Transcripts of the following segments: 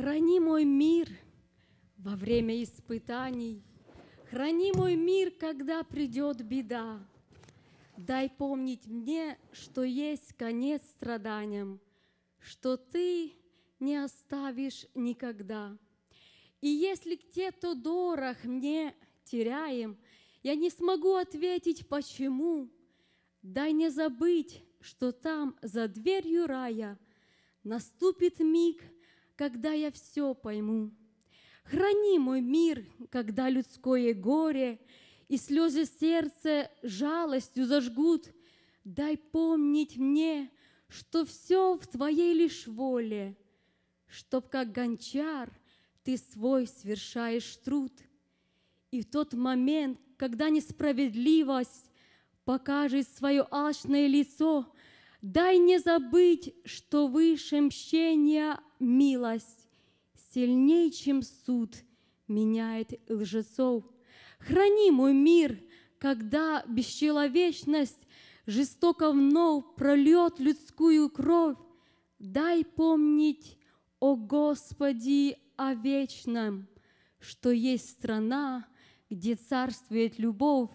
Храни мой мир во время испытаний, Храни мой мир, когда придет беда. Дай помнить мне, что есть конец страданиям, Что ты не оставишь никогда. И если те, кто дорог мне, теряем, Я не смогу ответить, почему. Дай не забыть, что там, за дверью рая, Наступит миг — когда я все пойму. Храни мой мир, когда людское горе и слезы сердца жалостью зажгут. Дай помнить мне, что все в Твоей лишь воле, Чтоб, как гончар, Ты свой свершаешь труд. И в тот момент, когда несправедливость Покажет свое алчное лицо, Дай не забыть, что выше мщения милость сильней, чем суд, меняет лжецов. Храни мой мир, когда бесчеловечность жестоко вновь прольет людскую кровь. Дай помнить, о Господи, о вечном, что есть страна, где царствует любовь.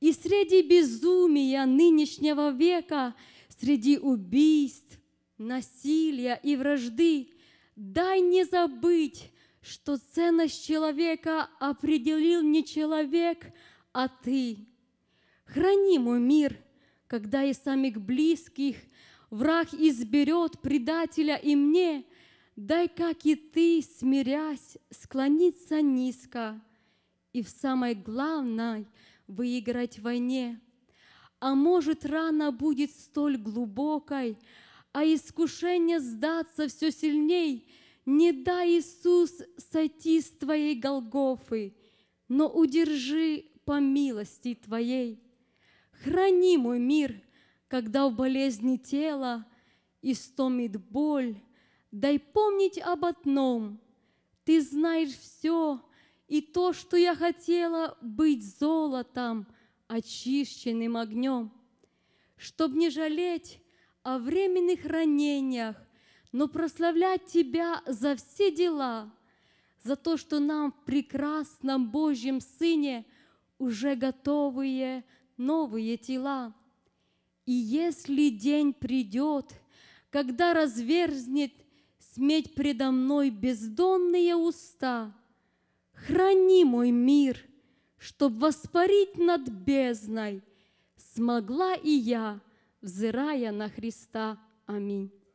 И среди безумия нынешнего века, среди убийств, насилия и вражды, дай не забыть, что ценность человека определил не человек, а ты. Храни мой мир, когда и самих близких враг изберет предателя и мне, дай, как и ты, смирясь, склониться низко и в самой главной выиграть в войне. А может, рана будет столь глубокой, а искушение сдаться все сильней, не дай, Иисус, сойти с Твоей Голгофы, но удержи по милости Твоей. Храни мой мир, когда в болезни тела истомит боль, дай помнить об одном. Ты знаешь все, и то, что я хотела быть золотом, очищенным огнем. Чтоб не жалеть, о временных ранениях, но прославлять Тебя за все дела, за то, что нам в прекрасном Божьем Сыне уже готовые новые тела. И если день придет, когда разверзнет сметь предо мной бездонные уста, храни мой мир, чтоб воспарить над бездной смогла и я — взирая на Христа. Аминь.